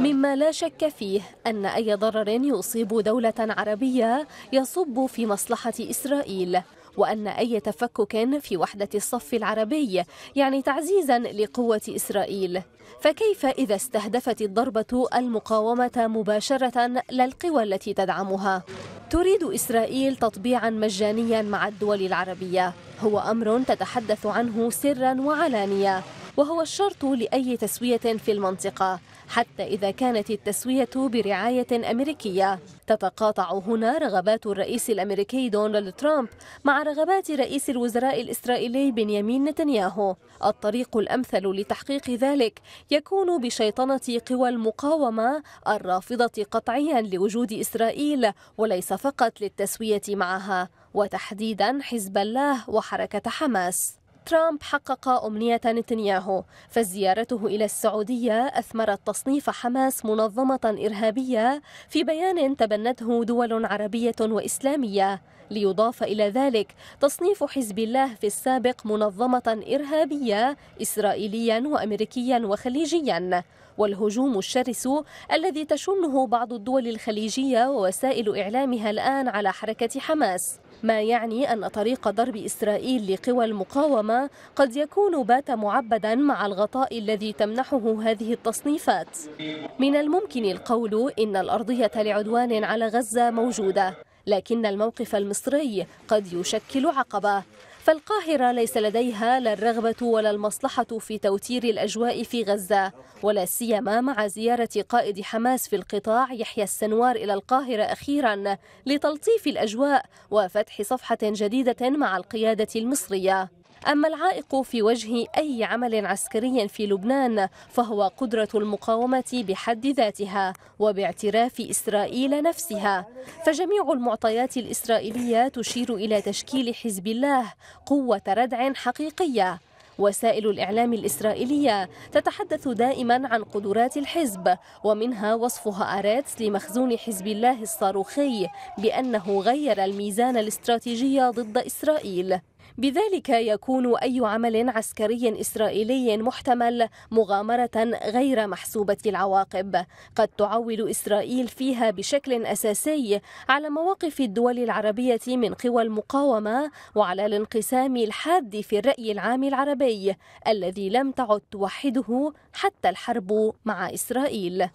مما لا شك فيه أن أي ضرر يصيب دولة عربية يصب في مصلحة إسرائيل وأن أي تفكك في وحدة الصف العربي يعني تعزيزا لقوة إسرائيل فكيف إذا استهدفت الضربة المقاومة مباشرة للقوى التي تدعمها؟ تريد إسرائيل تطبيعا مجانيا مع الدول العربية هو أمر تتحدث عنه سرا وعلانية وهو الشرط لأي تسوية في المنطقة حتى إذا كانت التسوية برعاية أمريكية تتقاطع هنا رغبات الرئيس الأمريكي دونالد ترامب مع رغبات رئيس الوزراء الإسرائيلي بنيامين نتنياهو الطريق الأمثل لتحقيق ذلك يكون بشيطنة قوى المقاومة الرافضة قطعيا لوجود إسرائيل وليس فقط للتسوية معها وتحديدا حزب الله وحركة حماس ترامب حقق أمنية نتنياهو فزيارته إلى السعودية أثمرت تصنيف حماس منظمة إرهابية في بيان تبنته دول عربية وإسلامية ليضاف إلى ذلك تصنيف حزب الله في السابق منظمة إرهابية إسرائيليا وأمريكيا وخليجيا والهجوم الشرس الذي تشنه بعض الدول الخليجية ووسائل إعلامها الآن على حركة حماس ما يعني أن طريق ضرب إسرائيل لقوى المقاومة قد يكون بات معبدا مع الغطاء الذي تمنحه هذه التصنيفات من الممكن القول إن الأرضية لعدوان على غزة موجودة لكن الموقف المصري قد يشكل عقبة فالقاهرة ليس لديها لا الرغبة ولا المصلحة في توتير الأجواء في غزة ولا سيما مع زيارة قائد حماس في القطاع يحيى السنوار إلى القاهرة أخيرا لتلطيف الأجواء وفتح صفحة جديدة مع القيادة المصرية أما العائق في وجه أي عمل عسكري في لبنان فهو قدرة المقاومة بحد ذاتها وباعتراف إسرائيل نفسها فجميع المعطيات الإسرائيلية تشير إلى تشكيل حزب الله قوة ردع حقيقية وسائل الإعلام الإسرائيلية تتحدث دائما عن قدرات الحزب ومنها وصفها أراتس لمخزون حزب الله الصاروخي بأنه غير الميزان الاستراتيجي ضد إسرائيل بذلك يكون أي عمل عسكري إسرائيلي محتمل مغامرة غير محسوبة العواقب قد تعول إسرائيل فيها بشكل أساسي على مواقف الدول العربية من قوى المقاومة وعلى الانقسام الحاد في الرأي العام العربي الذي لم تعد توحده حتى الحرب مع إسرائيل